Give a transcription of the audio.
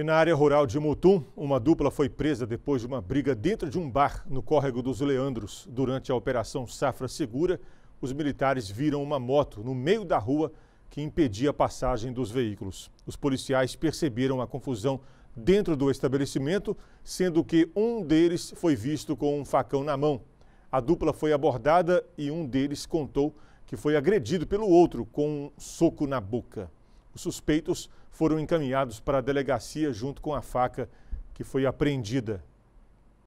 E na área rural de Mutum, uma dupla foi presa depois de uma briga dentro de um bar no córrego dos Leandros. Durante a Operação Safra Segura, os militares viram uma moto no meio da rua que impedia a passagem dos veículos. Os policiais perceberam a confusão dentro do estabelecimento, sendo que um deles foi visto com um facão na mão. A dupla foi abordada e um deles contou que foi agredido pelo outro com um soco na boca. Os suspeitos foram encaminhados para a delegacia junto com a faca que foi apreendida